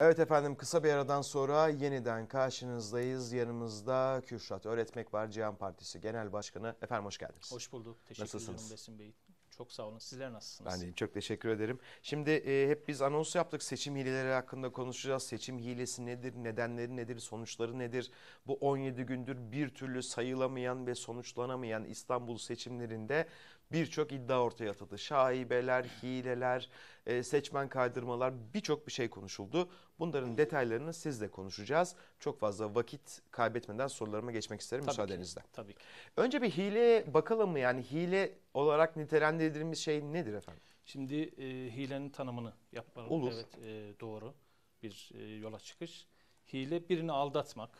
Evet efendim kısa bir aradan sonra yeniden karşınızdayız. Yanımızda Kürşat Öğretmek var. Cihan Partisi Genel Başkanı. Efendim hoş geldiniz. Hoş bulduk. Teşekkür Nasılsınız? ederim Besim Bey. Çok sağ olun. Sizler nasılsınız? Ben de çok teşekkür ederim. Şimdi e, hep biz anons yaptık. Seçim hileleri hakkında konuşacağız. Seçim hilesi nedir? Nedenleri nedir? Sonuçları nedir? Bu 17 gündür bir türlü sayılamayan ve sonuçlanamayan İstanbul seçimlerinde birçok iddia ortaya atıldı. Şaibeler, hileler, e, seçmen kaydırmalar birçok bir şey konuşuldu. Bunların detaylarını sizle konuşacağız. Çok fazla vakit kaybetmeden sorularıma geçmek isterim Tabii müsaadenizle. Ki. Tabii ki. Önce bir hile bakalım mı? Yani hile olarak nitelendirdiğimiz şey nedir efendim? Şimdi e, hilenin tanımını yapmalım. Olur. Evet e, doğru bir e, yola çıkış. Hile birini aldatmak,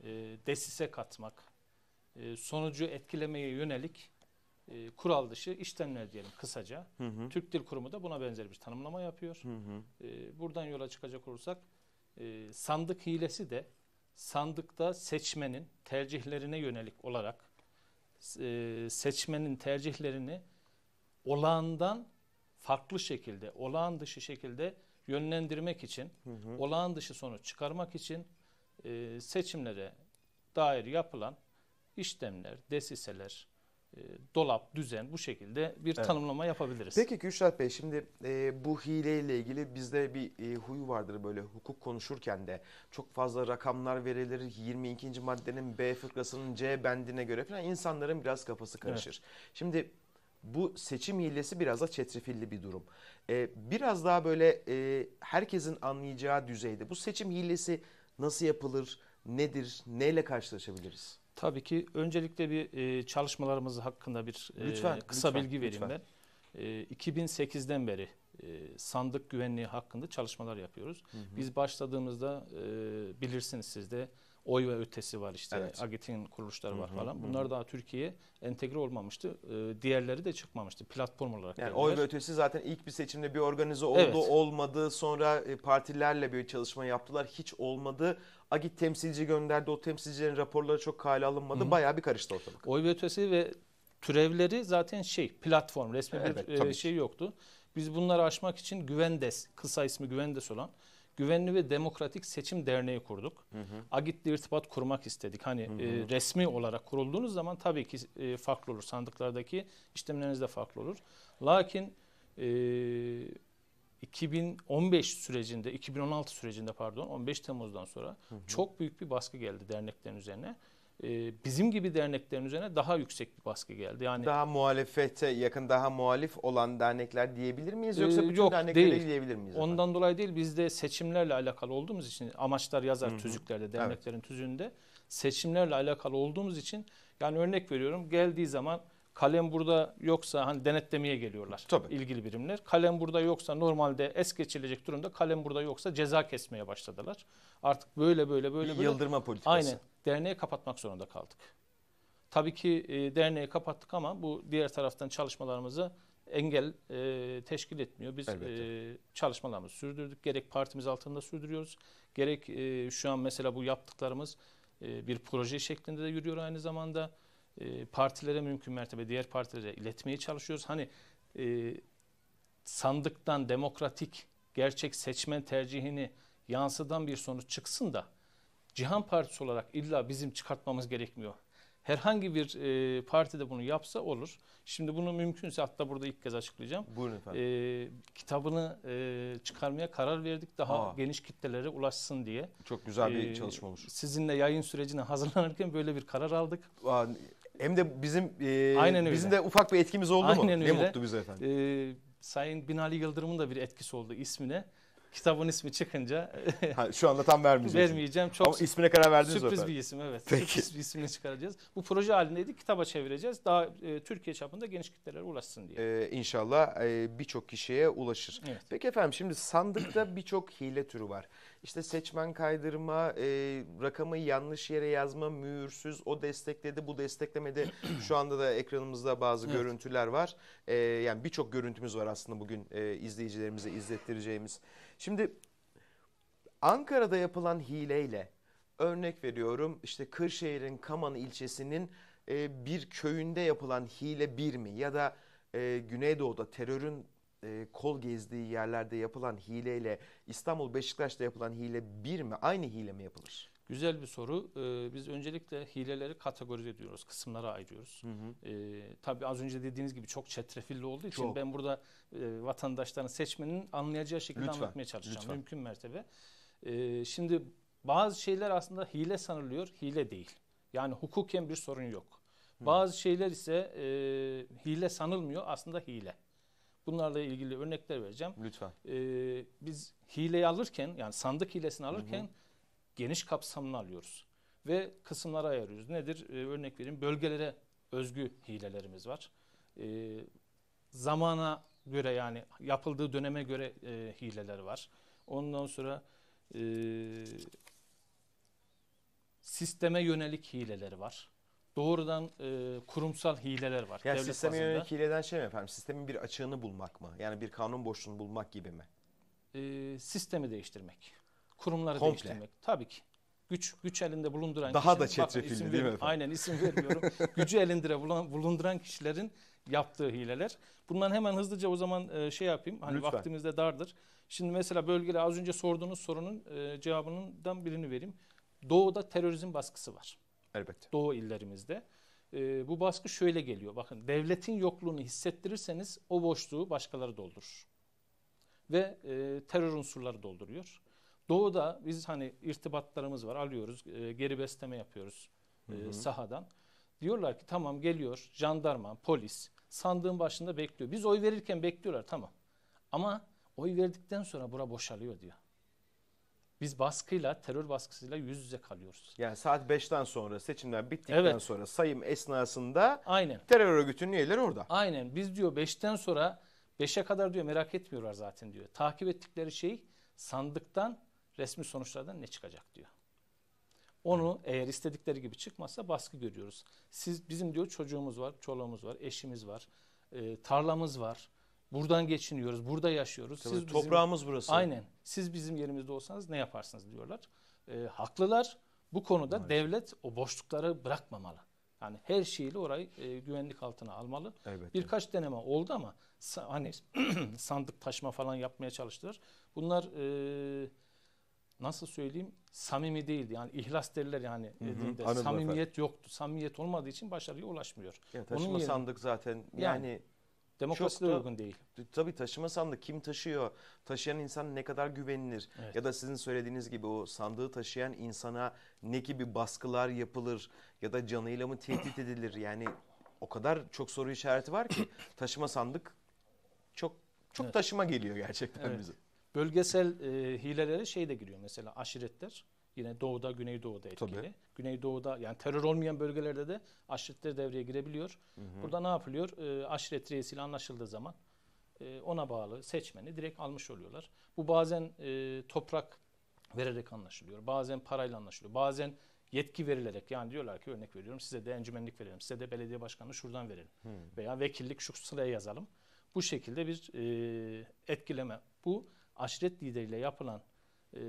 e, desise katmak, e, sonucu etkilemeye yönelik e, kural dışı işlemler diyelim kısaca. Hı hı. Türk Dil Kurumu da buna benzer bir tanımlama yapıyor. Hı hı. E, buradan yola çıkacak olursak e, sandık hilesi de sandıkta seçmenin tercihlerine yönelik olarak e, seçmenin tercihlerini olağandan farklı şekilde, olağan dışı şekilde yönlendirmek için, hı hı. olağan dışı sonuç çıkarmak için e, seçimlere dair yapılan işlemler, desiseler, e, dolap, düzen bu şekilde bir evet. tanımlama yapabiliriz. Peki Kürşat Bey şimdi e, bu hileyle ilgili bizde bir e, huyu vardır böyle hukuk konuşurken de çok fazla rakamlar verilir. 22. maddenin B fıkrasının C bendine göre falan insanların biraz kafası karışır. Evet. Şimdi bu seçim hilesi biraz da çetrefilli bir durum. E, biraz daha böyle e, herkesin anlayacağı düzeyde bu seçim hilesi nasıl yapılır, nedir, neyle karşılaşabiliriz? Tabii ki öncelikle bir e, çalışmalarımız hakkında bir e, lütfen, kısa lütfen, bilgi vereyim lütfen. ben. E, 2008'den beri e, sandık güvenliği hakkında çalışmalar yapıyoruz. Hı hı. Biz başladığımızda e, bilirsiniz siz de oy ve ötesi var işte. Evet. Agit'in kuruluşları var hı hı, falan. Bunlar hı. daha Türkiye'ye entegre olmamıştı. Ee, diğerleri de çıkmamıştı platform olarak. Yani oy ve ötesi zaten ilk bir seçimde bir organize oldu evet. olmadı. Sonra e, partilerle bir çalışma yaptılar. Hiç olmadı. Agit temsilci gönderdi. O temsilcilerin raporları çok kale alınmadı. Hı Bayağı bir karıştı ortalık. Oy ve ötesi ve türevleri zaten şey platform resmi evet, bir e, şey yoktu. Biz bunları aşmak için Güvendes kısa ismi Güvendes olan Güvenli ve Demokratik Seçim Derneği kurduk. Hı hı. Agit'le irtibat kurmak istedik. Hani hı e, hı. E, resmi olarak kurulduğunuz zaman tabii ki e, farklı olur. Sandıklardaki işlemleriniz de farklı olur. Lakin e, 2015 sürecinde, 2016 sürecinde pardon 15 Temmuz'dan sonra hı hı. çok büyük bir baskı geldi derneklerin üzerine. Ee, bizim gibi derneklerin üzerine daha yüksek bir baskı geldi. Yani daha muhalefete yakın, daha muhalif olan dernekler diyebilir miyiz yoksa ee, bütün yok, dernekleri değil. diyebilir miyiz? Ondan efendim? dolayı değil. biz de seçimlerle alakalı olduğumuz için amaçlar yazar Hı-hı. tüzüklerde, derneklerin evet. tüzüğünde seçimlerle alakalı olduğumuz için yani örnek veriyorum geldiği zaman kalem burada yoksa hani denetlemeye geliyorlar Tabii. ilgili birimler. Kalem burada yoksa normalde es geçilecek durumda kalem burada yoksa ceza kesmeye başladılar. Artık böyle böyle böyle. böyle. Yıldırma politikası. Aynen derneği kapatmak zorunda kaldık. Tabii ki e, derneği kapattık ama bu diğer taraftan çalışmalarımızı engel e, teşkil etmiyor. Biz e, çalışmalarımızı sürdürdük. Gerek partimiz altında sürdürüyoruz. Gerek e, şu an mesela bu yaptıklarımız e, bir proje şeklinde de yürüyor aynı zamanda. E, partilere mümkün mertebe diğer partilere iletmeye çalışıyoruz. Hani e, sandıktan demokratik gerçek seçmen tercihini yansıdan bir sonuç çıksın da Cihan Partisi olarak illa bizim çıkartmamız gerekmiyor. Herhangi bir e, parti de bunu yapsa olur. Şimdi bunu mümkünse hatta burada ilk kez açıklayacağım. Buyurun efendim. E, kitabını e, çıkarmaya karar verdik daha Aa. geniş kitlelere ulaşsın diye. Çok güzel bir e, çalışma olmuş. Sizinle yayın sürecine hazırlanırken böyle bir karar aldık. Aa, hem de bizim e, Aynen öyle. bizim de ufak bir etkimiz oldu Aynen mu? Öyle. Ne mutlu bize efendim. E, Sayın Binali Yıldırım'ın da bir etkisi oldu ismine. Kitabın ismi çıkınca ha, şu anda tam vermeyeceğim. vermeyeceğim. Çok Ama ismine karar verdiniz Sürpriz zaten. bir isim evet. Peki. Sürpriz bir isimle çıkaracağız. Bu proje halindeydi. Kitaba çevireceğiz. Daha e, Türkiye çapında geniş kitlelere ulaşsın diye. Ee, inşallah e, birçok kişiye ulaşır. Evet. Peki efendim şimdi sandıkta birçok hile türü var işte seçmen kaydırma, e, rakamı yanlış yere yazma, mühürsüz, o destekledi, bu desteklemedi. Şu anda da ekranımızda bazı evet. görüntüler var. E, yani birçok görüntümüz var aslında bugün e, izleyicilerimize izlettireceğimiz. Şimdi Ankara'da yapılan hileyle örnek veriyorum işte Kırşehir'in Kaman ilçesinin e, bir köyünde yapılan hile bir mi ya da e, Güneydoğu'da terörün e, kol gezdiği yerlerde yapılan hileyle İstanbul Beşiktaş'ta yapılan hile bir mi? Aynı hile mi yapılır? Güzel bir soru. Ee, biz öncelikle hileleri kategorize ediyoruz, kısımlara ayırıyoruz. Hı hı. Ee, tabii az önce dediğiniz gibi çok çetrefilli olduğu için çok. ben burada e, vatandaşların seçmenin anlayacağı şekilde lütfen, anlatmaya çalışacağım lütfen. mümkün mertebe. Ee, şimdi bazı şeyler aslında hile sanılıyor, hile değil. Yani hukuken bir sorun yok. Hı. Bazı şeyler ise e, hile sanılmıyor, aslında hile. Bunlarla ilgili örnekler vereceğim. Lütfen. Ee, biz hileyi alırken yani sandık hilesini alırken hı hı. geniş kapsamını alıyoruz. Ve kısımlara ayırıyoruz. Nedir? Ee, örnek vereyim. Bölgelere özgü hilelerimiz var. Ee, zamana göre yani yapıldığı döneme göre e, hileler var. Ondan sonra e, sisteme yönelik hileleri var doğrudan e, kurumsal hileler var. Yani sisteme bazında. yönelik hileden şey mi efendim? Sistemin bir açığını bulmak mı? Yani bir kanun boşluğunu bulmak gibi mi? E, sistemi değiştirmek. Kurumları Komple. değiştirmek. Tabii ki. Güç, güç elinde bulunduran Daha kişinin, da çetrefilli değil mi efendim? Aynen isim vermiyorum. Gücü elinde bulunduran kişilerin yaptığı hileler. Bundan hemen hızlıca o zaman e, şey yapayım. Hani Lütfen. vaktimiz de dardır. Şimdi mesela bölgede az önce sorduğunuz sorunun e, cevabından birini vereyim. Doğu'da terörizm baskısı var. Elbette. Doğu illerimizde. E, bu baskı şöyle geliyor. Bakın devletin yokluğunu hissettirirseniz o boşluğu başkaları doldurur. Ve e, terör unsurları dolduruyor. Doğu'da biz hani irtibatlarımız var alıyoruz e, geri besleme yapıyoruz e, sahadan. Diyorlar ki tamam geliyor jandarma, polis sandığın başında bekliyor. Biz oy verirken bekliyorlar tamam. Ama oy verdikten sonra bura boşalıyor diyor. Biz baskıyla, terör baskısıyla yüz yüze kalıyoruz. Yani saat 5'ten sonra seçimler bittikten evet. sonra sayım esnasında Aynen. terör örgütünün üyeleri orada. Aynen. Biz diyor 5'ten sonra 5'e kadar diyor merak etmiyorlar zaten diyor. Takip ettikleri şey sandıktan resmi sonuçlardan ne çıkacak diyor. Onu eğer istedikleri gibi çıkmazsa baskı görüyoruz. Siz bizim diyor çocuğumuz var, çoluğumuz var, eşimiz var, e, tarlamız var. Buradan geçiniyoruz, burada yaşıyoruz. Tabii, Siz bizim, toprağımız burası. Aynen. Siz bizim yerimizde olsanız ne yaparsınız diyorlar. E, haklılar. Bu konuda Aynen. devlet o boşlukları bırakmamalı. Yani her şeyle orayı e, güvenlik altına almalı. Evet, Birkaç deneme oldu ama sa hani sandık taşma falan yapmaya çalıştılar. Bunlar e, nasıl söyleyeyim samimi değildi. Yani ihlas derler yani hı e, Samimiyet efendim. yoktu. Samimiyet olmadığı için başarıya ulaşmıyor. Ya, taşıma Onun yerine, sandık zaten yani, yani Demokrasi de uygun değil. Tabii taşıma sandık kim taşıyor? Taşıyan insan ne kadar güvenilir? Evet. Ya da sizin söylediğiniz gibi o sandığı taşıyan insana ne gibi baskılar yapılır? Ya da canıyla mı tehdit edilir? Yani o kadar çok soru işareti var ki taşıma sandık çok çok evet. taşıma geliyor gerçekten evet. bize. Bölgesel e, hilelere şey de giriyor mesela aşiretler Yine doğuda, güneydoğuda etkili. Tabii. Güneydoğuda yani terör olmayan bölgelerde de aşiretler devreye girebiliyor. Hı hı. Burada ne yapılıyor? E, aşiret reisiyle anlaşıldığı zaman e, ona bağlı seçmeni direkt almış oluyorlar. Bu bazen e, toprak vererek anlaşılıyor. Bazen parayla anlaşılıyor. Bazen yetki verilerek yani diyorlar ki örnek veriyorum size de encümenlik verelim, size de belediye başkanlığı şuradan verelim hmm. veya vekillik şu sıraya yazalım. Bu şekilde bir e, etkileme. Bu aşiret lideriyle yapılan e,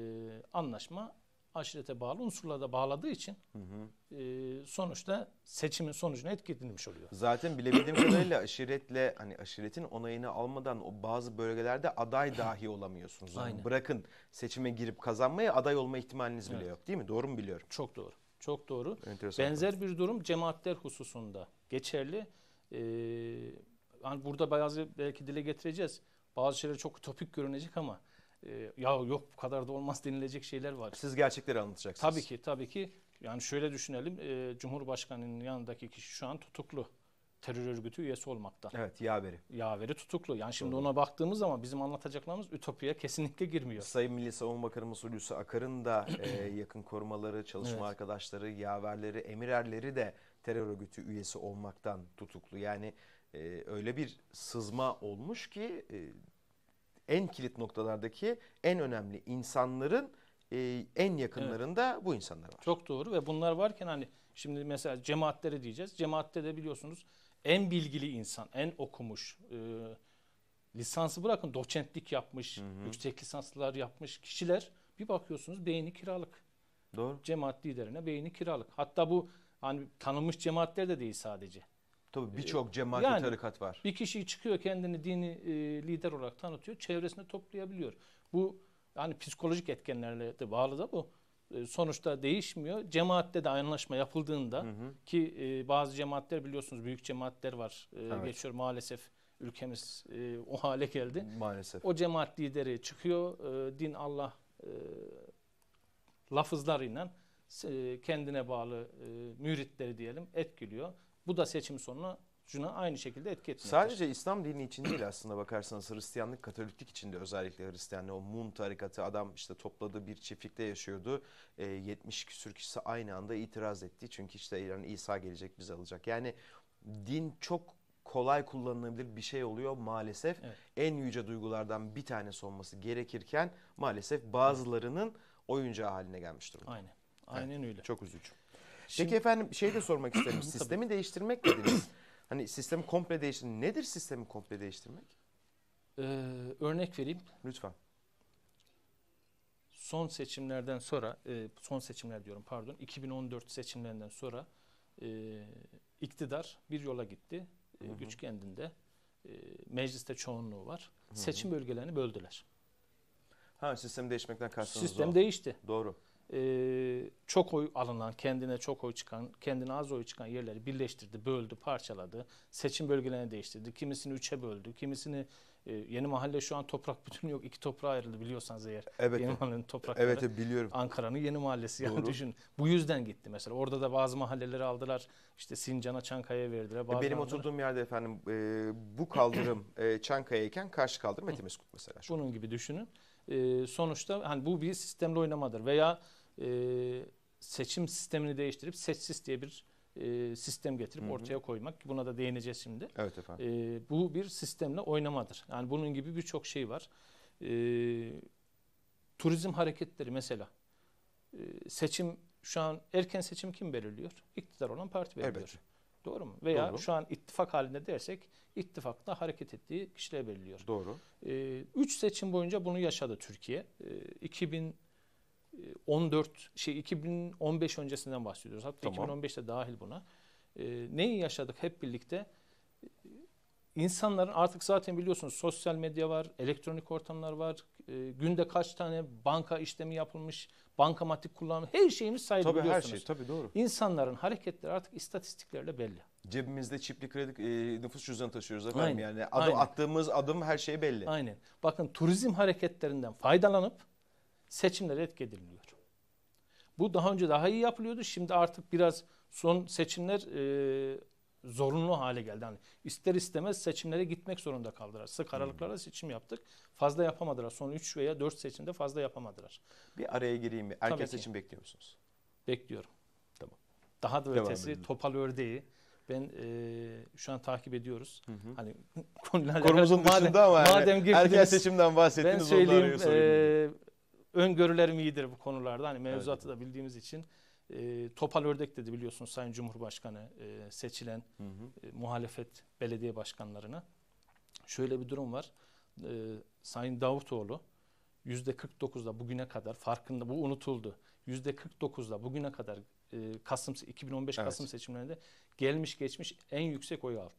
anlaşma aşirete bağlı unsurlara da bağladığı için hı hı. E, sonuçta seçimin sonucuna etkilenmiş oluyor. Zaten bilebildiğim kadarıyla aşiretle hani aşiretin onayını almadan o bazı bölgelerde aday dahi olamıyorsunuz. Yani Bırakın seçime girip kazanmaya aday olma ihtimaliniz bile evet. yok değil mi? Doğru mu biliyorum? Çok doğru. Çok doğru. Enteresan Benzer bir durum cemaatler hususunda geçerli. Ee, hani burada bazı belki dile getireceğiz. Bazı şeyler çok topik görünecek ama e, ya yok bu kadar da olmaz denilecek şeyler var. Siz gerçekleri anlatacaksınız. Tabii ki tabii ki yani şöyle düşünelim e, Cumhurbaşkanı'nın yanındaki kişi şu an tutuklu terör örgütü üyesi olmaktan. Evet yaveri. Yaveri tutuklu. Yani şimdi Doğru. ona baktığımız zaman bizim anlatacaklarımız ütopiye kesinlikle girmiyor. Sayın Milli Savunma Bakanımız Hulusi Akar'ın da e, yakın korumaları, çalışma evet. arkadaşları, yaverleri, emirerleri de terör örgütü üyesi olmaktan tutuklu. Yani e, öyle bir sızma olmuş ki e, en kilit noktalardaki en önemli insanların e, en yakınlarında evet. bu insanlar var. Çok doğru ve bunlar varken hani şimdi mesela cemaatlere diyeceğiz. Cemaatte de biliyorsunuz en bilgili insan, en okumuş, e, lisansı bırakın doçentlik yapmış, hı hı. yüksek lisanslar yapmış kişiler bir bakıyorsunuz beyni kiralık. Doğru. Cemaat liderine beyni kiralık. Hatta bu hani tanınmış cemaatler de değil sadece. Tabii ee, birçok cemaat yani, tarikat var. Bir kişi çıkıyor kendini dini e, lider olarak tanıtıyor. Çevresinde toplayabiliyor. Bu yani psikolojik etkenlerle de bağlı da bu. E, sonuçta değişmiyor. Cemaatte de anlaşma yapıldığında hı hı. ki e, bazı cemaatler biliyorsunuz büyük cemaatler var. E, evet. Geçiyor maalesef ülkemiz e, o hale geldi. Maalesef. O cemaat lideri çıkıyor. E, din Allah e, lafızlarıyla e, kendine bağlı e, müritleri diyelim etkiliyor. Bu da seçim sonuna cuna aynı şekilde etki etmiyor. Sadece İslam dini için değil aslında bakarsanız Hristiyanlık, Katoliklik için de özellikle Hristiyanlık. O Mun tarikatı adam işte topladığı bir çiftlikte yaşıyordu. E, 70 küsür kişisi aynı anda itiraz etti. Çünkü işte İran İsa gelecek bizi alacak. Yani din çok kolay kullanılabilir bir şey oluyor maalesef. Evet. En yüce duygulardan bir tanesi olması gerekirken maalesef bazılarının oyuncağı haline gelmiş durumda. Aynen. Aynen evet. öyle. Çok üzücü. Şimdi... Peki efendim şey de sormak isterim. sistemi değiştirmek dediniz. Hani sistemi komple değiştirmek. Nedir sistemi komple değiştirmek? Ee, örnek vereyim. Lütfen. Son seçimlerden sonra, e, son seçimler diyorum pardon, 2014 seçimlerinden sonra e, iktidar bir yola gitti. E, Güç kendinde. E, mecliste çoğunluğu var. Hı hı. Seçim bölgelerini böldüler. Ha sistem değişmekten kastınız Sistem o. değişti. Doğru e, çok oy alınan, kendine çok oy çıkan, kendine az oy çıkan yerleri birleştirdi, böldü, parçaladı. Seçim bölgelerini değiştirdi. Kimisini üçe böldü, kimisini e, yeni mahalle şu an toprak bütün yok. iki toprağa ayrıldı biliyorsanız eğer. Evet. Yeni mahallenin toprakları. Evet, evet biliyorum. Ankara'nın yeni mahallesi Doğru. yani düşün. Bu yüzden gitti mesela. Orada da bazı mahalleleri aldılar. İşte Sincan'a, Çankaya'ya verdiler. E, bazı Benim aldılar. oturduğum yerde efendim e, bu kaldırım e, Çankaya'yken karşı kaldırım Etemeskut mesela. Şu Bunun gibi düşünün. E, sonuçta hani bu bir sistemle oynamadır veya e, seçim sistemini değiştirip seçsiz diye bir e, sistem getirip Hı-hı. ortaya koymak. Buna da değineceğiz şimdi. Evet efendim. E, bu bir sistemle oynamadır. Yani bunun gibi birçok şey var. E, turizm hareketleri mesela. E, seçim şu an erken seçim kim belirliyor? İktidar olan parti belirliyor. Evet. Doğru mu? Veya Doğru. şu an ittifak halinde dersek ittifakla hareket ettiği kişiler belirliyor. Doğru. E, üç seçim boyunca bunu yaşadı Türkiye. E, 2000 14 ee, şey 2015 öncesinden bahsediyoruz. Hatta tamam. de dahil buna. E, neyi yaşadık hep birlikte? Ee, insanların artık zaten biliyorsunuz sosyal medya var, elektronik ortamlar var. E, günde kaç tane banka işlemi yapılmış, bankamatik kullanımı her şeyimiz sayılı tabii biliyorsunuz. her şey tabii doğru. İnsanların hareketleri artık istatistiklerle belli. Cebimizde çipli kredi e, nüfus cüzdanı taşıyoruz efendim Aynen. yani adım Aynen. attığımız adım her şey belli. Aynen. Bakın turizm hareketlerinden faydalanıp seçimlere etki ediliyor. Bu daha önce daha iyi yapılıyordu. Şimdi artık biraz son seçimler e, zorunlu hale geldi. Yani ister istemez seçimlere gitmek zorunda kaldılar. Sık aralıklarla hmm. seçim yaptık. Fazla yapamadılar. Son 3 veya 4 seçimde fazla yapamadılar. Bir araya gireyim mi? Erken Tabii seçim ki. bekliyor musunuz? Bekliyorum. Tamam. Daha da Devam ötesi edelim. topal ördeği. Ben e, şu an takip ediyoruz. Hı hı. Hani konular konumuzun dışında ama madem yani, erken seçimden bahsettiniz. Ben söyleyeyim e, öngörülerim iyidir bu konularda. Hani mevzuatı evet. da bildiğimiz için e, Topal Ördek dedi biliyorsunuz Sayın Cumhurbaşkanı e, seçilen hı hı. E, muhalefet belediye başkanlarına. Şöyle bir durum var. E, Sayın Davutoğlu %49'da bugüne kadar farkında bu unutuldu. %49'da bugüne kadar e, Kasım 2015 Kasım evet. seçimlerinde gelmiş geçmiş en yüksek oyu aldı.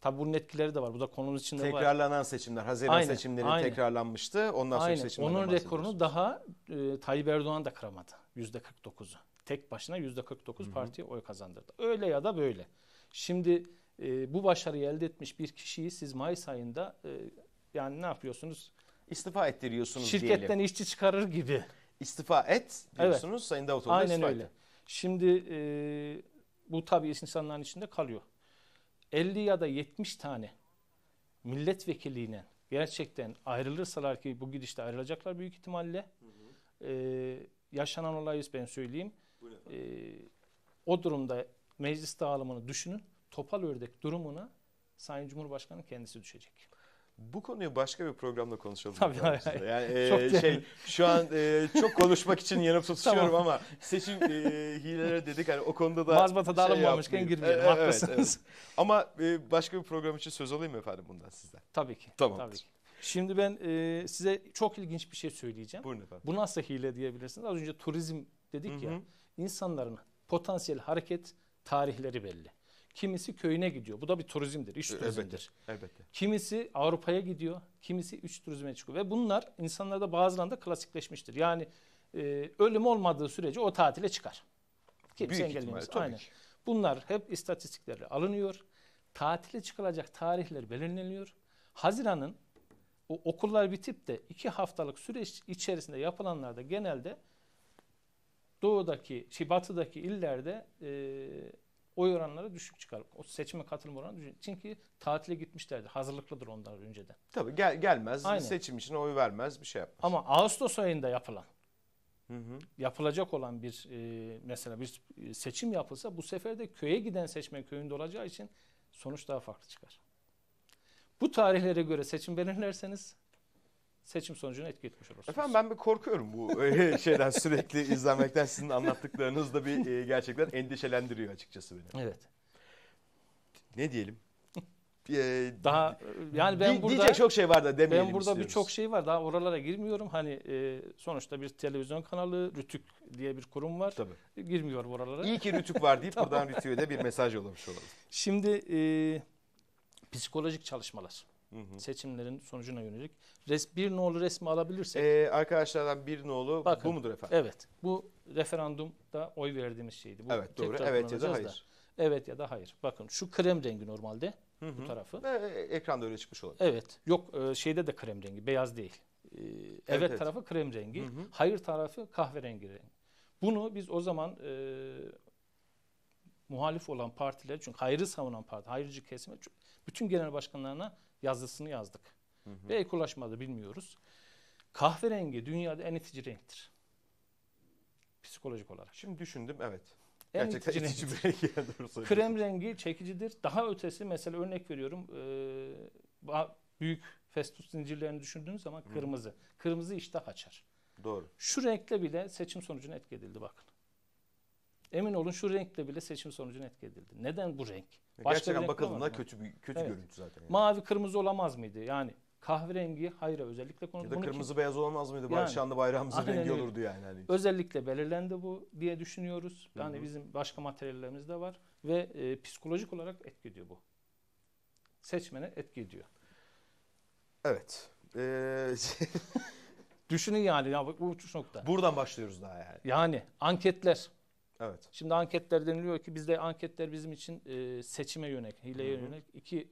Tabii bunun etkileri de var. Bu da konunun içinde Tekrarlanan var. Tekrarlanan seçimler. Haziran aynen, seçimleri aynen. tekrarlanmıştı. Ondan sonra seçimler Onun rekorunu daha e, Tayyip Erdoğan da kıramadı. %49'u. Tek başına Yüzde %49 hı partiye oy kazandırdı. Öyle ya da böyle. Şimdi e, bu başarıyı elde etmiş bir kişiyi siz Mayıs ayında e, yani ne yapıyorsunuz? İstifa ettiriyorsunuz Şirketten diyelim. işçi çıkarır gibi. İstifa et diyorsunuz evet. Sayın Davutoğlu. Aynen öyle. Et. Şimdi e, bu tabii insanların içinde kalıyor. 50 ya da 70 tane milletvekilliğine gerçekten ayrılırsalar ki bu gidişte ayrılacaklar büyük ihtimalle. Hı hı. E, yaşanan olayı ben söyleyeyim. E, o durumda meclis dağılımını düşünün. Topal ördek durumuna Sayın Cumhurbaşkanı kendisi düşecek. Bu konuyu başka bir programda konuşalım. Tabii. Hayır. Yani e, çok şey şu an e, çok konuşmak için yanıp tutuşuyorum tamam. ama seçim e, hileleri dedik hani o konuda da Mazbata dağılmamışken şey girmeyelim. E, haklısınız. Evet, evet. Ama e, başka bir program için söz alayım efendim bundan sizden. Tabii ki. Tamam. Tabii ki. Şimdi ben e, size çok ilginç bir şey söyleyeceğim. Buyurun efendim. Bu nasıl hile diyebilirsiniz? Az önce turizm dedik Hı-hı. ya. İnsanların potansiyel hareket tarihleri belli. Kimisi köyüne gidiyor. Bu da bir turizmdir, iş turizmdir. Elbette. elbette. Kimisi Avrupa'ya gidiyor, kimisi üç turizme çıkıyor. Ve bunlar insanlarda bazılarında klasikleşmiştir. Yani e, ölüm olmadığı sürece o tatile çıkar. Kimse engelleyemez. Aynen. Ki. Bunlar hep istatistiklerle alınıyor. Tatile çıkılacak tarihler belirleniyor. Haziran'ın o okullar bitip de iki haftalık süreç içerisinde yapılanlarda genelde doğudaki, şey, batıdaki illerde e, oy oranları düşük çıkar. O seçime katılım oranı düşük. Çünkü tatile gitmişlerdi. Hazırlıklıdır onlar önceden. Tabii gel gelmez. Aynen. Seçim için oy vermez bir şey yapmaz. Ama Ağustos ayında yapılan Hı hı. yapılacak olan bir e, mesela bir e, seçim yapılsa bu sefer de köye giden seçmen köyünde olacağı için sonuç daha farklı çıkar. Bu tarihlere göre seçim belirlerseniz seçim sonucunu etki etmiş olursunuz. Efendim ben bir korkuyorum bu e, şeyden sürekli izlemekten sizin anlattıklarınız da bir e, gerçekten endişelendiriyor açıkçası beni. Evet. Ne diyelim? E, daha yani ben burada diyecek çok şey var da Ben burada birçok şey var. Daha oralara girmiyorum. Hani e, sonuçta bir televizyon kanalı Rütük diye bir kurum var. Tabii. Girmiyor oralara. İyi ki Rütük var deyip buradan Rütük'e de bir mesaj yollamış olalım. Şimdi e, psikolojik çalışmalar. Hı Seçimlerin sonucuna yönelik. Res, bir nolu resmi alabilirsek. Ee, arkadaşlardan bir nolu bakın, bu mudur efendim? Evet. Bu referandumda oy verdiğimiz şeydi. Bu evet doğru. Evet ya da hayır. Da. Evet ya da hayır. Bakın şu krem rengi normalde hı hı. bu tarafı. Ve e, ekranda öyle çıkmış olabilir. Evet. Yok e, şeyde de krem rengi. Beyaz değil. E, evet, evet, tarafı krem rengi. Hı hı. Hayır tarafı kahverengi rengi. Bunu biz o zaman e, muhalif olan partiler çünkü hayrı savunan parti, hayırcı kesime bütün genel başkanlarına yazısını yazdık. Hı hı. Belki ulaşmadı bilmiyoruz. Kahverengi dünyada en itici renktir. Psikolojik olarak. Şimdi düşündüm evet. En Gerçekten itici, itici bir renk. Krem rengi çekicidir. Daha ötesi mesela örnek veriyorum. E, büyük fast food zincirlerini düşündüğünüz zaman kırmızı. Hı. Kırmızı iştah açar. Doğru. Şu renkle bile seçim sonucuna etki edildi bakın. Emin olun şu renkle bile seçim sonucuna etki edildi. Neden bu renk? Başka Gerçekten bakıldığında kötü bir kötü evet. görüntü zaten. Yani. Mavi kırmızı olamaz mıydı? Yani kahverengi hayra özellikle konu. Ya da kırmızı ki, beyaz olamaz mıydı? Yani, Şanlı bayrağımızın rengi olurdu yani. Hani. Özellikle belirlendi bu diye düşünüyoruz. Yani Hı-hı. bizim başka materyallerimiz de var ve e, psikolojik olarak etki ediyor bu. Seçmene etki ediyor. Evet. Ee... Düşünün yani ya bu uç nokta. Buradan başlıyoruz daha yani. Yani anketler. Evet. Şimdi anketler deniliyor ki bizde anketler bizim için e, seçime yönelik, hileye Hı-hı. yönelik iki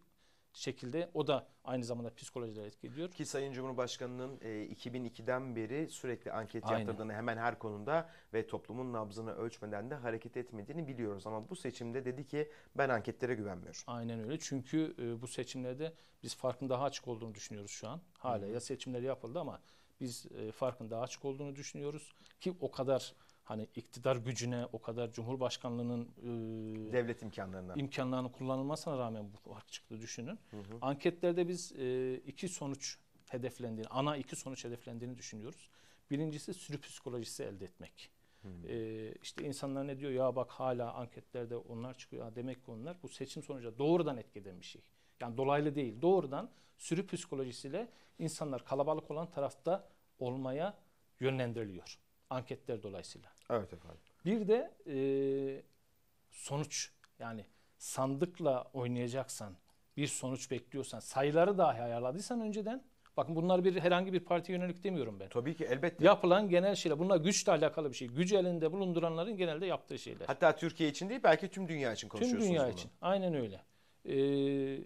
şekilde o da aynı zamanda psikolojileri etkiliyor. Ki Sayın Cumhurbaşkanı'nın e, 2002'den beri sürekli anket Aynen. yaptırdığını hemen her konuda ve toplumun nabzını ölçmeden de hareket etmediğini biliyoruz. Ama bu seçimde dedi ki ben anketlere güvenmiyorum. Aynen öyle çünkü e, bu seçimlerde biz farkın daha açık olduğunu düşünüyoruz şu an. Hala Hı. ya seçimleri yapıldı ama biz e, farkın daha açık olduğunu düşünüyoruz ki o kadar hani iktidar gücüne o kadar Cumhurbaşkanlığının e, devlet imkanlarına imkanlarını kullanılmasına rağmen bu fark çıktı düşünün. Hı hı. Anketlerde biz e, iki sonuç hedeflendiğini, ana iki sonuç hedeflendiğini düşünüyoruz. Birincisi sürü psikolojisi elde etmek. Hı E, işte insanlar ne diyor ya bak hala anketlerde onlar çıkıyor. demek ki onlar bu seçim sonucu doğrudan etkileden bir şey. Yani dolaylı değil doğrudan sürü psikolojisiyle insanlar kalabalık olan tarafta olmaya yönlendiriliyor. Anketler dolayısıyla. Evet efendim. Bir de e, sonuç yani sandıkla oynayacaksan bir sonuç bekliyorsan sayıları dahi ayarladıysan önceden bakın bunlar bir herhangi bir parti yönelik demiyorum ben. Tabii ki elbette. Yapılan genel şeyler bunlar güçle alakalı bir şey. Gücü elinde bulunduranların genelde yaptığı şeyler. Hatta Türkiye için değil belki tüm dünya için konuşuyorsunuz Tüm dünya bunu. için aynen öyle. Ee,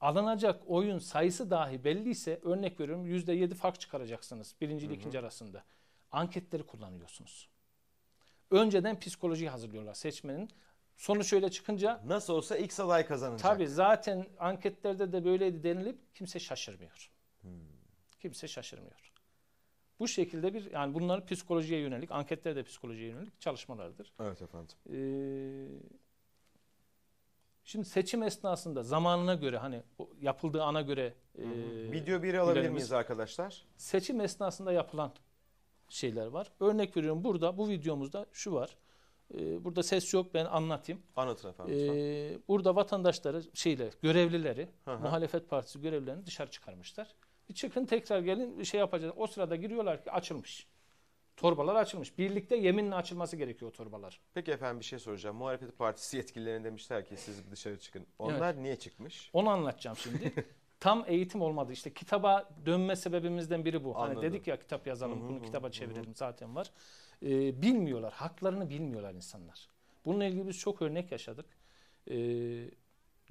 alınacak oyun sayısı dahi belliyse örnek veriyorum yüzde yedi fark çıkaracaksınız birinci ile ikinci arasında. Anketleri kullanıyorsunuz önceden psikolojiyi hazırlıyorlar seçmenin. Sonuç öyle çıkınca nasıl olsa ilk aday kazanacak. Tabii zaten anketlerde de böyleydi denilip kimse şaşırmıyor. Hmm. Kimse şaşırmıyor. Bu şekilde bir yani bunların psikolojiye yönelik, anketlerde psikolojiye yönelik çalışmalardır. Evet efendim. Ee, şimdi seçim esnasında zamanına göre hani yapıldığı ana göre. E, hı E, Video biri alabilir miyiz arkadaşlar? Seçim esnasında yapılan şeyler var. Örnek veriyorum burada bu videomuzda şu var. Ee, burada ses yok ben anlatayım. Anlatın efendim. Ee, burada vatandaşları şeyle görevlileri hı hı. muhalefet partisi görevlilerini dışarı çıkarmışlar. Bir çıkın tekrar gelin bir şey yapacağız. O sırada giriyorlar ki açılmış. Torbalar açılmış. Birlikte yeminle açılması gerekiyor torbalar. Peki efendim bir şey soracağım. Muhalefet Partisi yetkililerine demişler ki siz dışarı çıkın. Onlar evet. niye çıkmış? Onu anlatacağım şimdi. tam eğitim olmadı. İşte kitaba dönme sebebimizden biri bu. Hani Anladım. Hani dedik ya kitap yazalım, hı hı, bunu kitaba çevirelim hı zaten var. Ee, bilmiyorlar, haklarını bilmiyorlar insanlar. Bununla ilgili biz çok örnek yaşadık. Ee,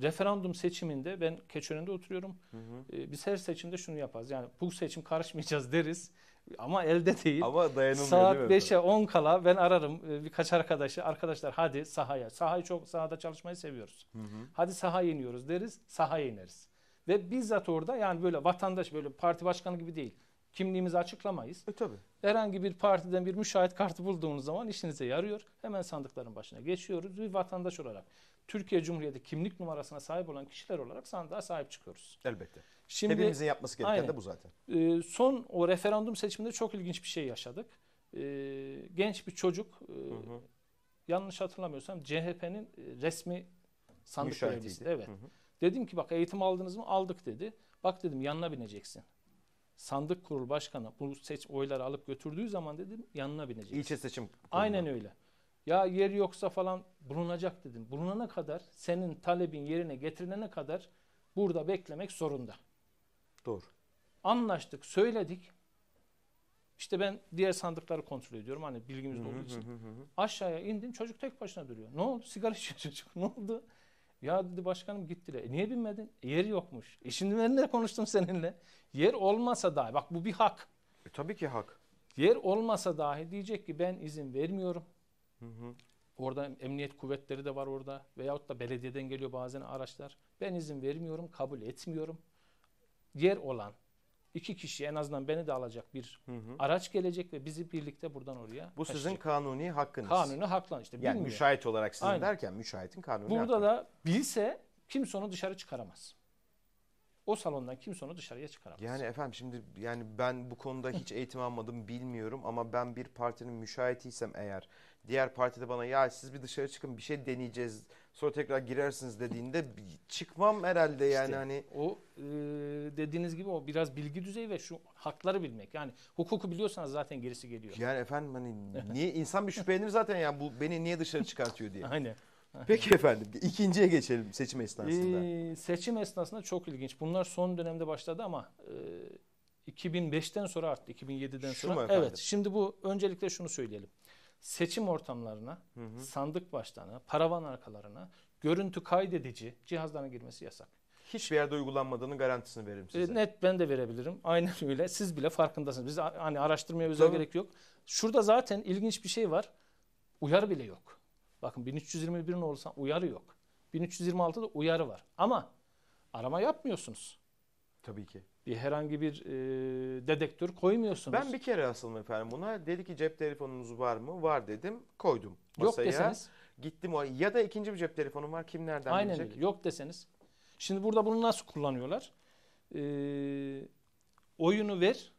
referandum seçiminde ben Keçiören'de oturuyorum. Hı hı. Ee, biz her seçimde şunu yaparız. Yani bu seçim karışmayacağız deriz. Ama elde değil. Ama dayanılmıyor Saat 5'e 10 kala ben ararım e, birkaç arkadaşı. Arkadaşlar hadi sahaya. Sahayı çok sahada çalışmayı seviyoruz. Hı hı. Hadi sahaya iniyoruz deriz. Sahaya ineriz. Ve bizzat orada yani böyle vatandaş böyle parti başkanı gibi değil. Kimliğimizi açıklamayız. E tabii. Herhangi bir partiden bir müşahit kartı bulduğunuz zaman işinize yarıyor. Hemen sandıkların başına geçiyoruz. Bir vatandaş olarak Türkiye Cumhuriyeti kimlik numarasına sahip olan kişiler olarak sandığa sahip çıkıyoruz. Elbette. Şimdi, Hepimizin yapması gereken aynen. de bu zaten. Ee, son o referandum seçiminde çok ilginç bir şey yaşadık. Ee, genç bir çocuk e, hı hı. yanlış hatırlamıyorsam CHP'nin e, resmi sandık görevlisi. Evet. Hı hı. Dedim ki bak eğitim aldınız mı? Aldık dedi. Bak dedim yanına bineceksin. Sandık kurul başkanı bu seç oyları alıp götürdüğü zaman dedim yanına bineceksin. İlçe seçim. Kurulu. Aynen öyle. Ya yer yoksa falan bulunacak dedim. Bulunana kadar senin talebin yerine getirilene kadar burada beklemek zorunda. Doğru. Anlaştık, söyledik. İşte ben diğer sandıkları kontrol ediyorum hani bilgimiz olduğu için. Aşağıya indim çocuk tek başına duruyor. Ne oldu? Sigara içiyor çocuk. Ne oldu? Ya dedi başkanım gittiler. E niye binmedin? E, yer yokmuş. E şimdi ben de konuştum seninle. Yer olmasa dahi bak bu bir hak. E, tabii ki hak. Yer olmasa dahi diyecek ki ben izin vermiyorum. Hı hı. Orada emniyet kuvvetleri de var orada. Veyahut da belediyeden geliyor bazen araçlar. Ben izin vermiyorum, kabul etmiyorum. Yer olan iki kişi en azından beni de alacak bir hı hı. araç gelecek ve bizi birlikte buradan oraya Bu taşıyacak. sizin kanuni hakkınız. Kanuni haklan işte. Yani bilmiyor. müşahit olarak sizin Aynen. derken müşahitin kanuni Burada hakkı. da bilse kimse onu dışarı çıkaramaz. O salondan kimse onu dışarıya çıkaramaz. Yani efendim şimdi yani ben bu konuda hiç eğitim almadım bilmiyorum ama ben bir partinin müşahitiysem eğer diğer partide bana ya siz bir dışarı çıkın bir şey deneyeceğiz sonra tekrar girersiniz dediğinde çıkmam herhalde yani işte, hani. O e, dediğiniz gibi o biraz bilgi düzeyi ve şu hakları bilmek. Yani hukuku biliyorsanız zaten gerisi geliyor. Yani efendim hani niye insan bir şüphelenir zaten ya bu beni niye dışarı çıkartıyor diye. Aynen. Peki efendim ikinciye geçelim seçim esnasında. Ee, seçim esnasında çok ilginç. Bunlar son dönemde başladı ama e, 2005'ten sonra arttı 2007'den Şu sonra. Evet şimdi bu öncelikle şunu söyleyelim seçim ortamlarına, hı hı. sandık başlarına, paravan arkalarına görüntü kaydedici cihazlarına girmesi yasak. Hiçbir yerde uygulanmadığının garantisini veririm e, size. net ben de verebilirim. Aynen öyle. Siz bile farkındasınız. Biz hani araştırmaya özel Tabii. gerek yok. Şurada zaten ilginç bir şey var. Uyarı bile yok. Bakın 1321'in olsa uyarı yok. 1326'da uyarı var. Ama arama yapmıyorsunuz. Tabii ki bir herhangi bir e, dedektör koymuyorsunuz. Ben bir kere asılım efendim buna. Dedi ki cep telefonunuz var mı? Var dedim. Koydum masaya. Yok deseniz. Gittim o Ya da ikinci bir cep telefonum var. Kim nereden Aynen bilecek? Aynen Yok deseniz. Şimdi burada bunu nasıl kullanıyorlar? Ee, oyunu ver,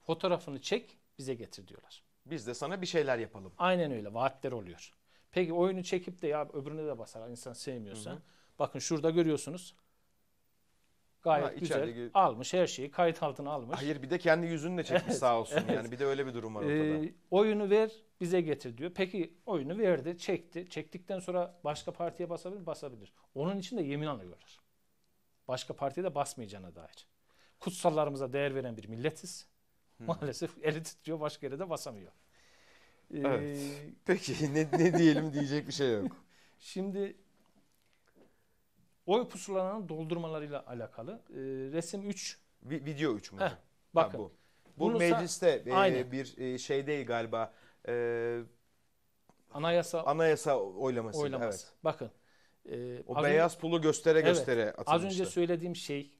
fotoğrafını çek, bize getir diyorlar. Biz de sana bir şeyler yapalım. Aynen öyle. Vaatler oluyor. Peki oyunu çekip de ya öbürüne de basar insan sevmiyorsa. Hı hı. Bakın şurada görüyorsunuz. Gayet ha, güzel içerideki- almış her şeyi kayıt altına almış. Hayır bir de kendi yüzünü de çekmiş sağ olsun. Yani bir de öyle bir durum var ortada. Ee, oyunu ver bize getir diyor. Peki oyunu verdi, çekti. Çektikten sonra başka partiye basabilir mi? Basabilir. Onun için de yemin alıyorlar. Başka partiye de basmayacağına dair. Kutsallarımıza değer veren bir milletiz. Maalesef eli titriyor başka yere de basamıyor. Ee, Evet. Peki ne, ne diyelim diyecek bir şey yok. Şimdi oy pusulalarının doldurmalarıyla alakalı. E, resim 3. Vi video 3 mü? bakın. Ha, bu bu Bununsa, mecliste e, bir e, şey değil galiba. E, anayasa anayasa oylaması. oylaması. Evet. Bakın. E, o beyaz önce, pulu göstere evet, göstere atılmıştı. Az önce söylediğim şey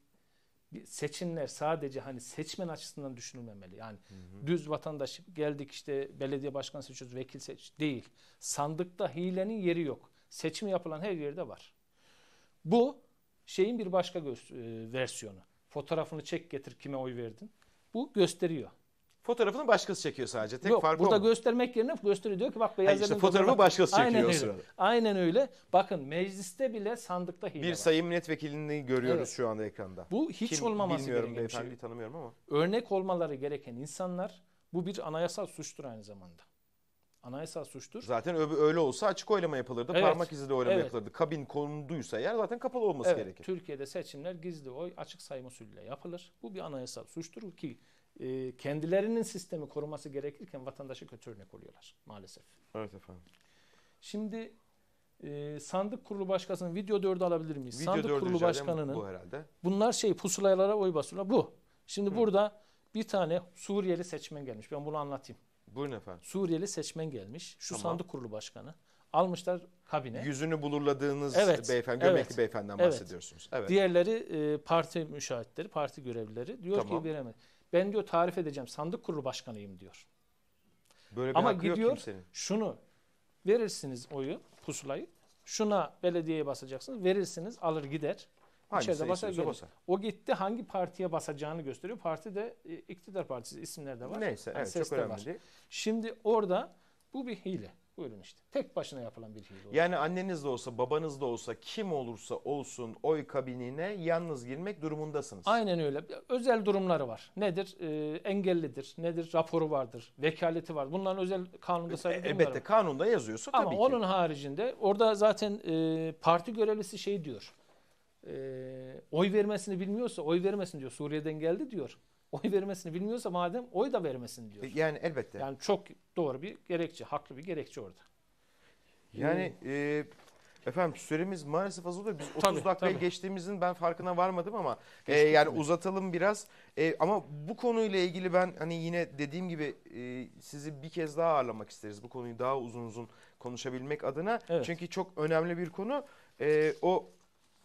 seçimler sadece hani seçmen açısından düşünülmemeli. Yani hı hı. düz vatandaş geldik işte belediye başkanı seçiyoruz, vekil seç değil. Sandıkta hilenin yeri yok. Seçim yapılan her yerde var. Bu şeyin bir başka gö- e, versiyonu. Fotoğrafını çek getir kime oy verdin. Bu gösteriyor. Fotoğrafını başkası çekiyor sadece. Tek Yok, farkı burada o. göstermek yerine gösteriyor diyor ki bak beyaz Hayır, işte fotoğrafı başkası çekiyor aynen o öyle. Aynen öyle. Bakın mecliste bile sandıkta hile Bir var. sayın milletvekilini görüyoruz Evet. şu anda ekranda. Bu hiç Kim olmaması bilmiyorum gereken bir şey. beyefendiyi tanımıyorum ama. Örnek olmaları gereken insanlar bu bir anayasal suçtur aynı zamanda anayasal suçtur. Zaten öyle olsa açık oylama yapılırdı. Evet. Parmak izi de oylama evet. yapılırdı. Kabin konduysa eğer zaten kapalı olması evet. gerekir. Türkiye'de seçimler gizli oy açık sayım usulüyle yapılır. Bu bir anayasal suçtur ki e, kendilerinin sistemi koruması gerekirken vatandaşı kötü örnek oluyorlar maalesef. Evet efendim. Şimdi e, sandık kurulu başkanının video 4'ü alabilir miyiz? Video sandık kurulu başkanının bu herhalde. Bunlar şey pusulaylara oy basıyorlar. Bu. Şimdi Hı. burada bir tane Suriyeli seçmen gelmiş. Ben bunu anlatayım. Buyurun efendim. Suriyeli seçmen gelmiş. Şu Tamam. sandık kurulu başkanı. Almışlar kabine. Yüzünü bulurladığınız Evet, beyefendi, göbekli evet, beyefendiden bahsediyorsunuz. Evet. Diğerleri e, parti müşahitleri, parti görevlileri. Diyor Tamam. ki veremez. Ben diyor tarif edeceğim sandık kurulu başkanıyım diyor. Böyle bir Ama hakkı yok gidiyor kimsenin. şunu verirsiniz oyu pusulayı şuna belediyeye basacaksınız verirsiniz alır gider Hangisi İçeride şey basar, gelir. O gitti hangi partiye basacağını gösteriyor. Parti de e, iktidar partisi isimler de var. Neyse yani evet, çok önemli var. değil. Şimdi orada bu bir hile. Buyurun işte. Tek başına yapılan bir hile. Yani anneniz de olsa, babanız da olsa, kim olursa olsun oy kabinine yalnız girmek durumundasınız. Aynen öyle. Özel durumları var. Nedir? Ee, engellidir. Nedir? Raporu vardır. Vekaleti var. Bunların özel kanunda sayılır. e, Elbette kanunda yazıyorsa tabii Ama ki. Ama onun haricinde orada zaten e, parti görevlisi şey diyor e, oy vermesini bilmiyorsa oy vermesin diyor. Suriye'den geldi diyor. Oy vermesini bilmiyorsa madem oy da vermesin diyor. Yani elbette. Yani çok doğru bir gerekçe, haklı bir gerekçe orada. Yani ee, e, efendim süremiz maalesef az oluyor. Biz 30 tabii, dakikaya tabii. geçtiğimizin ben farkına varmadım ama e, yani mi? uzatalım biraz. E, ama bu konuyla ilgili ben hani yine dediğim gibi e, sizi bir kez daha ağırlamak isteriz. Bu konuyu daha uzun uzun konuşabilmek adına. Evet. Çünkü çok önemli bir konu. E, o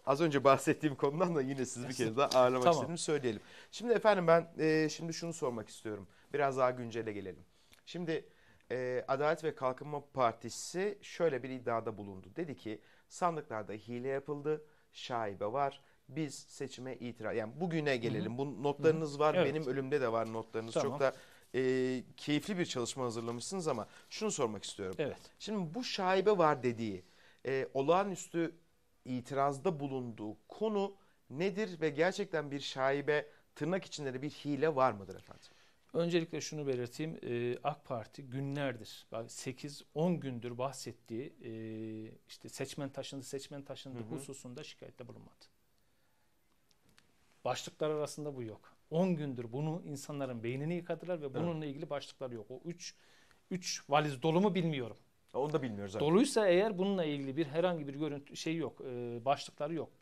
az önce bahsettiğim konudan da yine sizi bir kez daha ağırlamak tamam. istedim söyleyelim. Şimdi efendim ben e, şimdi şunu sormak istiyorum. Biraz daha güncele gelelim. Şimdi e, Adalet ve Kalkınma Partisi şöyle bir iddiada bulundu. Dedi ki sandıklarda hile yapıldı, şaibe var. Biz seçime itiraz yani bugüne gelelim. Bu notlarınız var. Evet. Benim ölümde de var notlarınız. Tamam. Çok da e, keyifli bir çalışma hazırlamışsınız ama şunu sormak istiyorum. Evet. Şimdi bu şaibe var dediği e, olağanüstü itirazda bulunduğu konu nedir ve gerçekten bir şaibe tırnak içinde de bir hile var mıdır efendim? Öncelikle şunu belirteyim. E, AK Parti günlerdir 8-10 gündür bahsettiği e, işte seçmen taşındı seçmen taşındı hı hı. hususunda şikayette bulunmadı. Başlıklar arasında bu yok. 10 gündür bunu insanların beynini yıkadılar ve bununla ilgili başlıklar yok. O 3 3 valiz dolu mu bilmiyorum. Onu da bilmiyoruz. Doluysa eğer bununla ilgili bir herhangi bir görüntü şey yok. E, başlıkları yok.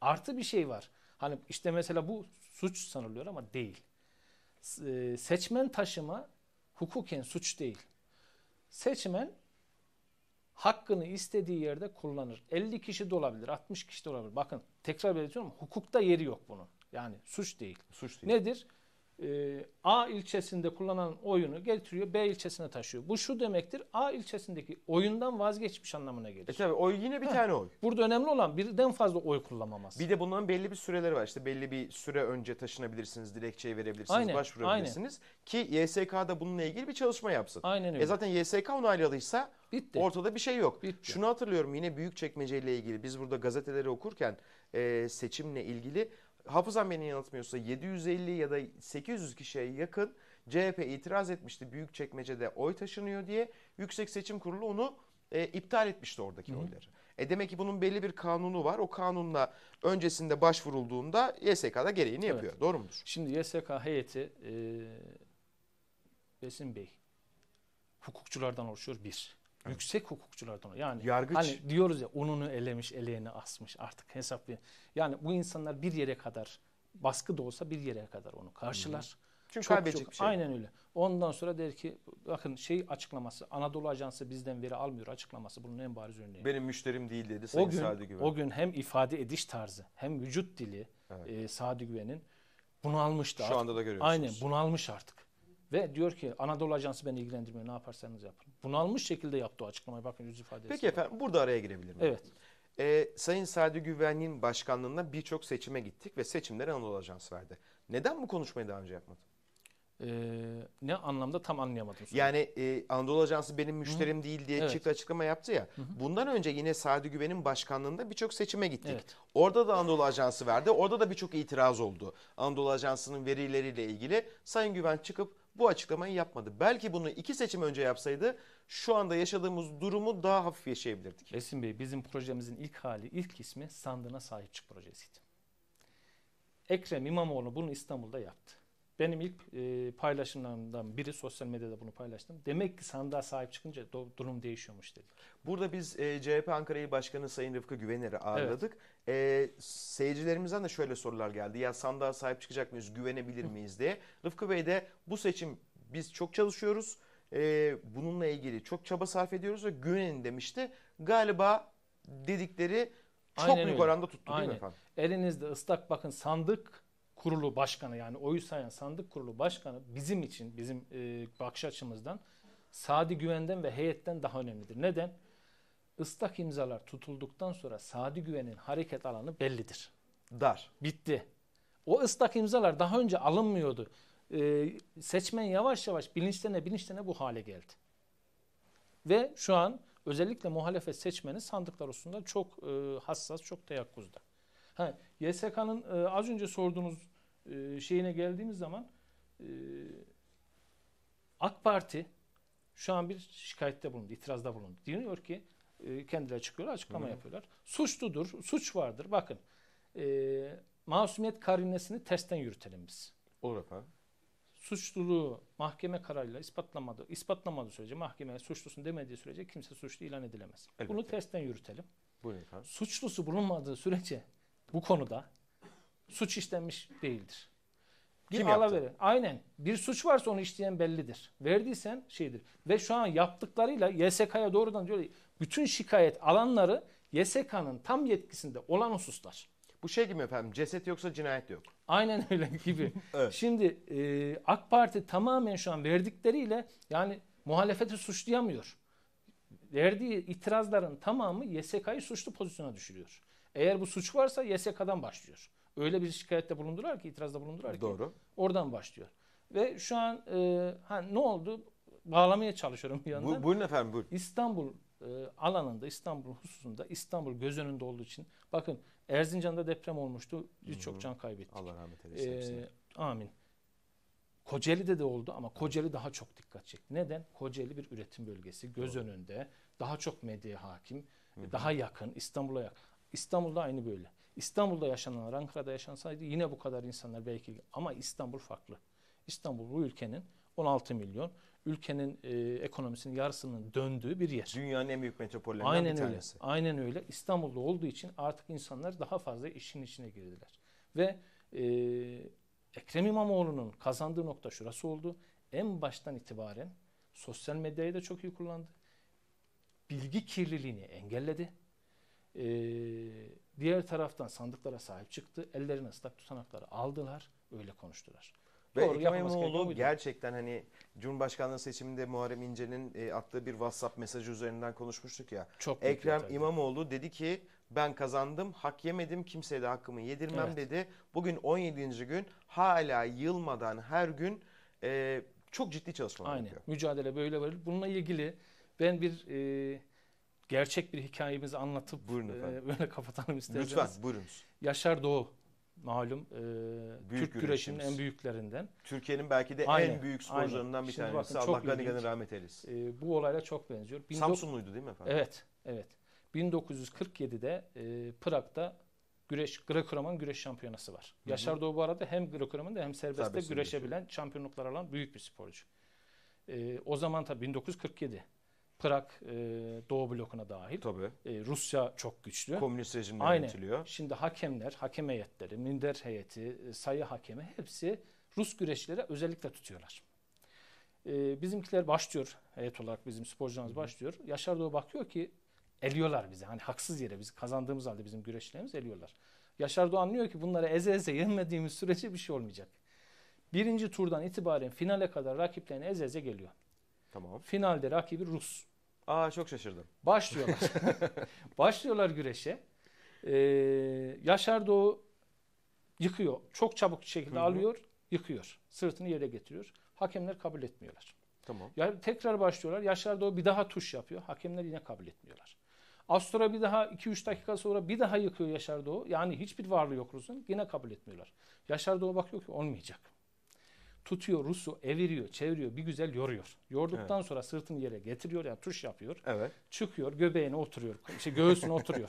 Artı bir şey var. Hani işte mesela bu suç sanılıyor ama değil. E, seçmen taşıma hukuken suç değil. Seçmen hakkını istediği yerde kullanır. 50 kişi de olabilir, 60 kişi de olabilir. Bakın tekrar belirtiyorum hukukta yeri yok bunun. Yani suç değil. Suç değil. Nedir? e, A ilçesinde kullanan oyunu getiriyor B ilçesine taşıyor. Bu şu demektir A ilçesindeki oyundan vazgeçmiş anlamına gelir. E tabi oy yine bir Heh. tane oy. Burada önemli olan birden fazla oy kullanmaması. Bir de bunların belli bir süreleri var. İşte belli bir süre önce taşınabilirsiniz, dilekçeyi verebilirsiniz, aynen, başvurabilirsiniz. Aynen. Ki YSK'da bununla ilgili bir çalışma yapsın. Aynen öyle. E zaten YSK onayladıysa Bitti. ortada bir şey yok. Bitti. Şunu hatırlıyorum yine büyük ile ilgili biz burada gazeteleri okurken e, seçimle ilgili hafızam beni yanıltmıyorsa 750 ya da 800 kişiye yakın CHP itiraz etmişti büyük çekmecede oy taşınıyor diye. Yüksek Seçim Kurulu onu e, iptal etmişti oradaki hı oyları. E demek ki bunun belli bir kanunu var. O kanunla öncesinde başvurulduğunda YSK da gereğini evet. yapıyor. Doğru mudur? Şimdi YSK heyeti e, Besim Bey hukukçulardan oluşuyor bir. Tabii. Yüksek hukukçulardan yani Yargıç. hani diyoruz ya onunu elemiş eleyeni asmış artık hesap yani bu insanlar bir yere kadar baskı da olsa bir yere kadar onu karşılar. Hı hı. Çünkü çok, kaybedecek çok, bir şey. Aynen öyle. Ondan sonra der ki bakın şey açıklaması Anadolu Ajansı bizden veri almıyor açıklaması bunun en bariz örneği. Benim müşterim değil dedi Sayın o gün, Sadi Güven. O gün hem ifade ediş tarzı hem vücut dili evet. e, Sadi Güven'in bunalmıştı. Şu artık. anda da görüyorsunuz. Aynen bunalmış artık. Ve diyor ki Anadolu Ajansı beni ilgilendirmiyor ne yaparsanız yapın. Bunalmış şekilde yaptı o açıklamayı bakın yüz ifadesi. Peki efendim burada araya girebilir miyim? Evet. Ee, Sayın Sadi Güvenli'nin başkanlığından birçok seçime gittik ve seçimlere Anadolu Ajansı verdi. Neden bu konuşmayı daha önce yapmadı? Ee, ne anlamda tam anlayamadım. Sonra. Yani e, Anadolu Ajansı benim müşterim Hı. değil diye evet. çift açıklama yaptı ya. Hı hı. Bundan önce yine Sadi Güven'in başkanlığında birçok seçime gittik. Evet. Orada da Anadolu Ajansı verdi. Orada da birçok itiraz oldu. Anadolu Ajansı'nın verileriyle ilgili Sayın Güven çıkıp bu açıklamayı yapmadı. Belki bunu iki seçim önce yapsaydı şu anda yaşadığımız durumu daha hafif yaşayabilirdik. Esin Bey bizim projemizin ilk hali, ilk ismi sandığına sahip çık projesiydi. Ekrem İmamoğlu bunu İstanbul'da yaptı. Benim ilk e, paylaşımlarımdan biri sosyal medyada bunu paylaştım. Demek ki sandığa sahip çıkınca durum değişiyormuş dedi. Burada biz e, CHP Ankara İl Başkanı Sayın Rıfkı Güvener'i ağırladık. Evet. E, seyircilerimizden de şöyle sorular geldi. Ya sandığa sahip çıkacak mıyız, güvenebilir miyiz diye. Rıfkı Bey de bu seçim biz çok çalışıyoruz. E, bununla ilgili çok çaba sarf ediyoruz ve güvenin demişti. Galiba dedikleri çok Aynen büyük öyle. oranda tuttu Aynen. değil mi efendim? Elinizde ıslak bakın sandık kurulu başkanı yani oyu sayan sandık kurulu başkanı bizim için bizim e, bakış açımızdan Sadi Güven'den ve heyetten daha önemlidir. Neden? Islak imzalar tutulduktan sonra Sadi Güven'in hareket alanı bellidir. Dar. Bitti. O ıslak imzalar daha önce alınmıyordu. Ee, seçmen yavaş yavaş bilinçlene bilinçlene bu hale geldi. Ve şu an özellikle muhalefet seçmeni sandıklar hususunda çok e, hassas, çok teyakkuzda. YSK'nın e, az önce sorduğunuz e, şeyine geldiğimiz zaman e, AK Parti şu an bir şikayette bulundu, itirazda bulundu. Diyor ki e, kendileri çıkıyorlar, açıklama Hı. yapıyorlar. Suçludur, suç vardır. Bakın e, masumiyet karinesini testten yürütelim biz. Olur efendim. Suçluluğu mahkeme kararıyla ispatlamadı, ispatlamadığı sürece mahkemeye suçlusun demediği sürece kimse suçlu ilan edilemez. Elbette. Bunu testten yürütelim. Buyurun efendim. Suçlusu bulunmadığı sürece bu konuda suç işlenmiş değildir. Bir Kim alaveri? Yaptı? Aynen. Bir suç varsa onu işleyen bellidir. Verdiysen şeydir. Ve şu an yaptıklarıyla YSK'ya doğrudan diyor bütün şikayet alanları YSK'nın tam yetkisinde olan hususlar. Bu şey gibi efendim ceset yoksa cinayet yok. Aynen öyle gibi. evet. Şimdi e, AK Parti tamamen şu an verdikleriyle yani muhalefeti suçlayamıyor. Verdiği itirazların tamamı YSK'yı suçlu pozisyona düşürüyor. Eğer bu suç varsa YSK'dan başlıyor öyle bir şikayette bulundular ki itirazda bulundular ki Doğru. oradan başlıyor. Ve şu an e, ha, ne oldu? Bağlamaya çalışıyorum bir yandan. Bu, buyurun efendim buyurun. İstanbul e, alanında İstanbul hususunda İstanbul göz önünde olduğu için bakın Erzincan'da deprem olmuştu. Birçok can kaybettik. Allah rahmet eylesin. Ee, amin. Kocaeli'de de oldu ama Kocaeli daha çok dikkat çekti. Neden? Kocaeli bir üretim bölgesi. Göz Doğru. önünde. Daha çok medyaya hakim. Hı-hı. Daha yakın. İstanbul'a yakın. İstanbul'da aynı böyle. İstanbul'da yaşananlar Ankara'da yaşansaydı yine bu kadar insanlar belki ama İstanbul farklı. İstanbul bu ülkenin 16 milyon ülkenin e, ekonomisinin yarısının döndüğü bir yer. Dünyanın en büyük metropollerinden Aynen bir tanesi. Öyle. Aynen öyle. İstanbul'da olduğu için artık insanlar daha fazla işin içine girdiler. Ve e, Ekrem İmamoğlu'nun kazandığı nokta şurası oldu. En baştan itibaren sosyal medyayı da çok iyi kullandı. Bilgi kirliliğini engelledi. Eee Diğer taraftan sandıklara sahip çıktı. Ellerine ıslak tutanakları aldılar. Öyle konuştular. Ve Doğru, Ekrem İmamoğlu gerçekten hani Cumhurbaşkanlığı seçiminde Muharrem İnce'nin e, attığı bir WhatsApp mesajı üzerinden konuşmuştuk ya. Çok Ekrem İmamoğlu dedi ki ben kazandım, hak yemedim, kimseye de hakkımı yedirmem evet. dedi. Bugün 17. gün hala yılmadan her gün e, çok ciddi çalışmalar Aynen. Mücadele böyle var. Bununla ilgili ben bir e, gerçek bir hikayemizi anlatıp buyurun e, efendim. e, böyle kapatalım isterseniz. Lütfen buyurunuz. Yaşar Doğu malum e, Büyük Türk güreşinin en büyüklerinden. Türkiye'nin belki de Aynen, en büyük sporcularından aynen. bir Şimdi tanesi. bakın, Allah gani ilginç. rahmet eylesin. E, bu olayla çok benziyor. 19 Samsunluydu değil mi efendim? Evet, evet. 1947'de e, Prag'da güreş Grekoroman güreş şampiyonası var. Yaşar Doğu bu arada hem Grekoroman'da hem serbestte Serbest güreşebilen, şampiyonluklar alan büyük bir sporcu. E, o zaman tabii 1947. Prag e, Doğu blokuna dahil. Tabii. E, Rusya çok güçlü. Komünist rejimle Aynen. yönetiliyor. Şimdi hakemler, hakem heyetleri, minder heyeti, e, sayı hakemi hepsi Rus güreşçilere özellikle tutuyorlar. E, bizimkiler başlıyor heyet olarak bizim sporcularımız başlıyor. Yaşar Doğu bakıyor ki eliyorlar bizi. Hani haksız yere biz kazandığımız halde bizim güreşçilerimiz eliyorlar. Yaşar Doğu anlıyor ki bunları eze eze yenmediğimiz sürece bir şey olmayacak. Birinci turdan itibaren finale kadar rakiplerini eze eze geliyor. Tamam. Finalde rakibi Rus. Aa çok şaşırdım. Başlıyorlar. Başlıyorlar güreşe. Ee, Yaşar Doğu yıkıyor. Çok çabuk şekilde Hı-hı. alıyor, yıkıyor. Sırtını yere getiriyor. Hakemler kabul etmiyorlar. Tamam. Ya, tekrar başlıyorlar. Yaşar Doğu bir daha tuş yapıyor. Hakemler yine kabul etmiyorlar. Astora bir daha 2-3 dakika sonra bir daha yıkıyor Yaşar Doğu. Yani hiçbir varlığı yok Rus'un. Yine kabul etmiyorlar. Yaşar Doğu bakıyor ki olmayacak tutuyor Rus'u eviriyor, çeviriyor, bir güzel yoruyor. Yorduktan evet. sonra sırtını yere getiriyor yani tuş yapıyor. Evet. Çıkıyor, göbeğine oturuyor. İşte göğsüne oturuyor.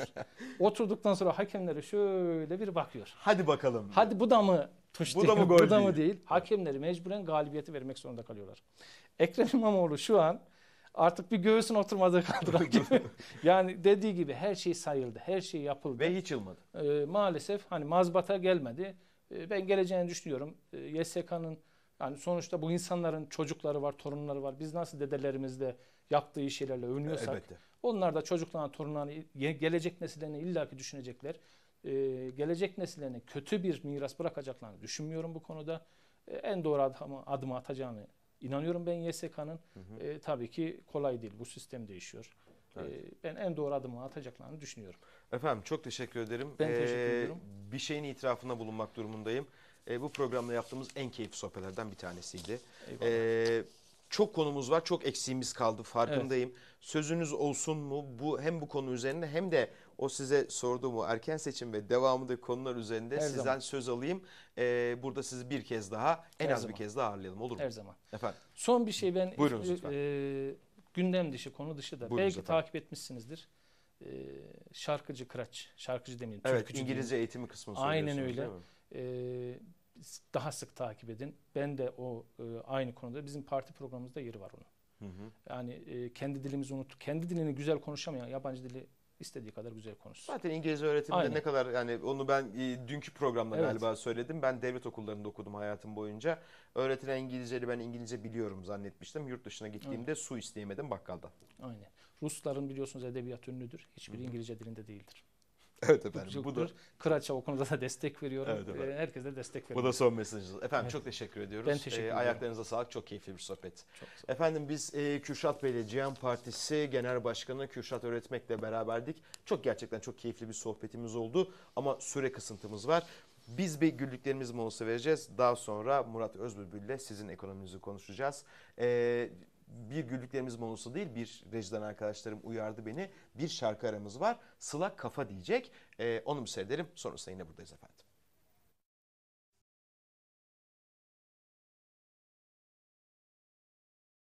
Oturduktan sonra hakemlere şöyle bir bakıyor. Hadi bakalım. Hadi bu da mı tuş bu değil, da mı gol bu da mı değil. Hakemleri mecburen galibiyeti vermek zorunda kalıyorlar. Ekrem İmamoğlu şu an artık bir göğsün oturmadığı kadar gibi. yani dediği gibi her şey sayıldı, her şey yapıldı. Ve hiç yılmadı. Ee, maalesef hani mazbata gelmedi. Ee, ben geleceğini düşünüyorum. Ee, YSK'nın yani sonuçta bu insanların çocukları var, torunları var. Biz nasıl dedelerimizde yaptığı şeylerle övünüyorsak Elbette. onlar da çocuklarına, torunlarına, gelecek nesillerini illaki düşünecekler. Ee, gelecek nesillerine kötü bir miras bırakacaklarını düşünmüyorum bu konuda. Ee, en doğru adımı, adımı atacağını inanıyorum ben YSK'nın. Ee, tabii ki kolay değil. Bu sistem değişiyor. Ee, evet. Ben en doğru adımı atacaklarını düşünüyorum. Efendim çok teşekkür ederim. Ben teşekkür ee, ediyorum. bir şeyin itirafında bulunmak durumundayım e, bu programda yaptığımız en keyifli sohbetlerden bir tanesiydi. E, çok konumuz var, çok eksiğimiz kaldı farkındayım. Evet. Sözünüz olsun mu bu hem bu konu üzerine hem de o size sorduğum o erken seçim ve devamındaki konular üzerinde Her sizden zaman. söz alayım. Ee, burada sizi bir kez daha en Her az zaman. bir kez daha ağırlayalım olur mu? Her zaman. Efendim. Son bir şey ben Buyurunuz e, lütfen. e, gündem dışı konu dışı da Buyurunuz belki efendim. takip etmişsinizdir. E, şarkıcı Kıraç, şarkıcı demeyeyim. Evet İngilizce eğitimi kısmını Aynen öyle. Değil mi? e, daha sık takip edin. Ben de o e, aynı konuda bizim parti programımızda yeri var onun. Hı hı. Yani e, kendi dilimizi unuttuk. Kendi dilini güzel konuşamayan yabancı dili istediği kadar güzel konuş. Zaten İngilizce öğretiminde Aynen. ne kadar yani onu ben e, dünkü programda evet. galiba söyledim. Ben devlet okullarında okudum hayatım boyunca. Öğretilen İngilizceyi ben İngilizce biliyorum zannetmiştim. Yurt dışına gittiğimde Aynen. su isteyemedim bakkalda. Aynen. Rusların biliyorsunuz edebiyat ünlüdür. Hiçbir İngilizce dilinde değildir. Evet efendim Bu da Kıraç'a o konuda da destek veriyorum. Evet efendim. Ee, herkese destek veriyorum. Bu da son mesajınız. Efendim evet. çok teşekkür ediyoruz. Ben teşekkür ee, ediyorum. Ayaklarınıza sağlık. Çok keyifli bir sohbet. Çok efendim biz e, Kürşat Bey'le Cihan Partisi Genel Başkanı Kürşat Öğretmek'le beraberdik. Çok gerçekten çok keyifli bir sohbetimiz oldu ama süre kısıntımız var. Biz bir güldüklerimiz molası vereceğiz. Daha sonra Murat ile sizin ekonominizi konuşacağız. Ee, bir güldüklerimiz monosu değil bir rejiden arkadaşlarım uyardı beni. Bir şarkı aramız var. Sıla kafa diyecek. E, onu müsaade ederim. Sonrasında yine buradayız efendim.